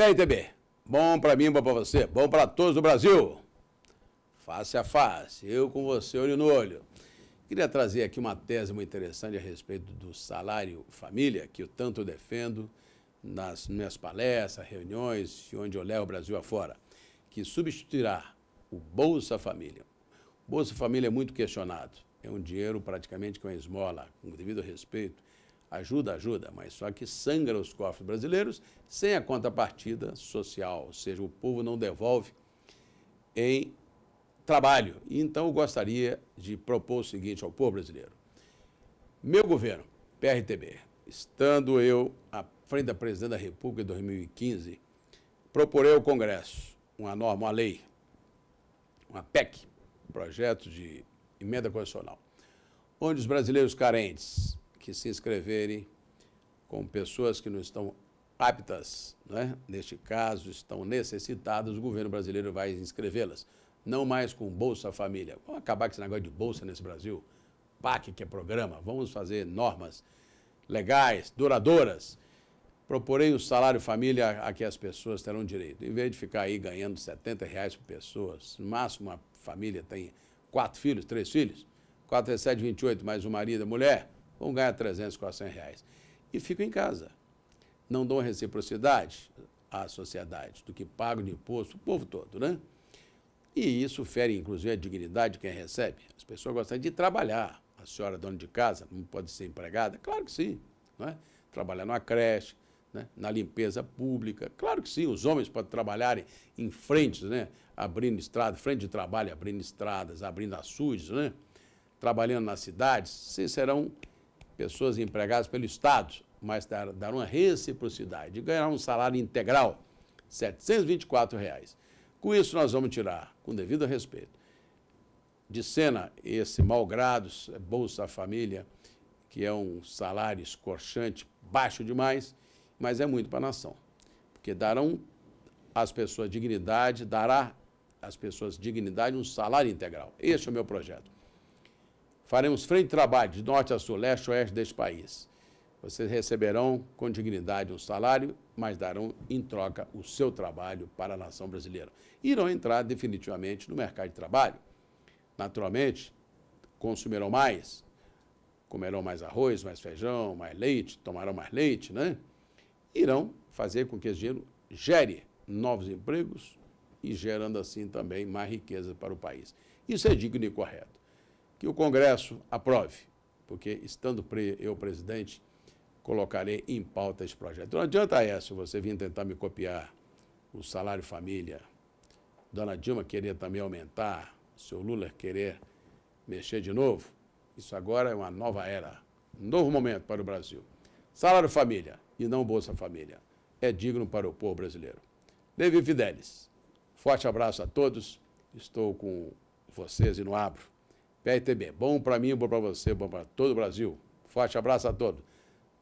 PRTB, bom para mim, bom para você, bom para todos do Brasil. Face a face, eu com você, olho no olho. Queria trazer aqui uma tese muito interessante a respeito do salário família, que eu tanto defendo nas minhas palestras, reuniões e onde eu levo o Brasil afora, que substituirá o Bolsa Família. O Bolsa Família é muito questionado. É um dinheiro praticamente com é uma esmola, com devido respeito ajuda, ajuda, mas só que sangra os cofres brasileiros sem a contrapartida social, ou seja, o povo não devolve em trabalho. Então, eu gostaria de propor o seguinte ao povo brasileiro: meu governo, PRTB, estando eu à frente da presidente da República em 2015, proporei ao Congresso uma norma, uma lei, uma PEC, projeto de emenda constitucional, onde os brasileiros carentes que se inscreverem com pessoas que não estão aptas, né? neste caso estão necessitadas, o governo brasileiro vai inscrevê-las. Não mais com Bolsa Família. Vamos acabar com esse negócio de Bolsa nesse Brasil. PAC, que é programa. Vamos fazer normas legais, duradouras. Proporei o salário família a que as pessoas terão direito. Em vez de ficar aí ganhando 70 reais por pessoa, no máximo uma família tem quatro filhos, três filhos, 4 é 7, 28, mais o marido, a mulher, vão ganhar 300, 400 reais. E ficam em casa. Não dão reciprocidade à sociedade do que pagam de imposto, o povo todo, né? E isso fere, inclusive, a dignidade de quem recebe. As pessoas gostam de trabalhar. A senhora, dona de casa, não pode ser empregada? Claro que sim. Não é? Trabalhar numa creche, né? na limpeza pública. Claro que sim, os homens podem trabalhar em frentes, né? abrindo estradas, frente de trabalho, abrindo estradas, abrindo açudes, né? trabalhando nas cidades. Sim, serão pessoas empregadas pelo Estado, mas dar, dar uma reciprocidade, de ganhar um salário integral, R$ 724. Reais. Com isso, nós vamos tirar, com devido respeito, de cena esse malgrado é Bolsa Família, que é um salário escorchante, baixo demais, mas é muito para a nação, porque darão às pessoas dignidade, dará às pessoas dignidade um salário integral. Este é o meu projeto. Faremos frente de trabalho de norte a sul, leste a oeste deste país. Vocês receberão com dignidade um salário, mas darão em troca o seu trabalho para a nação brasileira. Irão entrar definitivamente no mercado de trabalho. Naturalmente, consumirão mais, comerão mais arroz, mais feijão, mais leite, tomarão mais leite, né? Irão fazer com que esse dinheiro gere novos empregos e gerando assim também mais riqueza para o país. Isso é digno e correto que o Congresso aprove, porque estando eu presidente, colocarei em pauta esse projeto. Não adianta é, essa você vir tentar me copiar o salário família, Dona Dilma querer também aumentar, seu Lula querer mexer de novo. Isso agora é uma nova era, um novo momento para o Brasil. Salário família e não Bolsa Família é digno para o povo brasileiro. Levi Fidelis, forte abraço a todos. Estou com vocês e no abro. PRTB, bom para mim, bom para você, bom para todo o Brasil. Forte abraço a todos.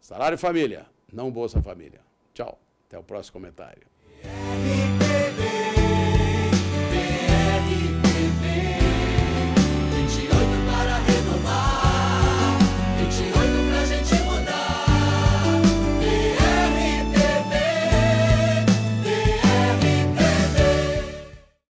Salário Família, não Bolsa Família. Tchau, até o próximo comentário.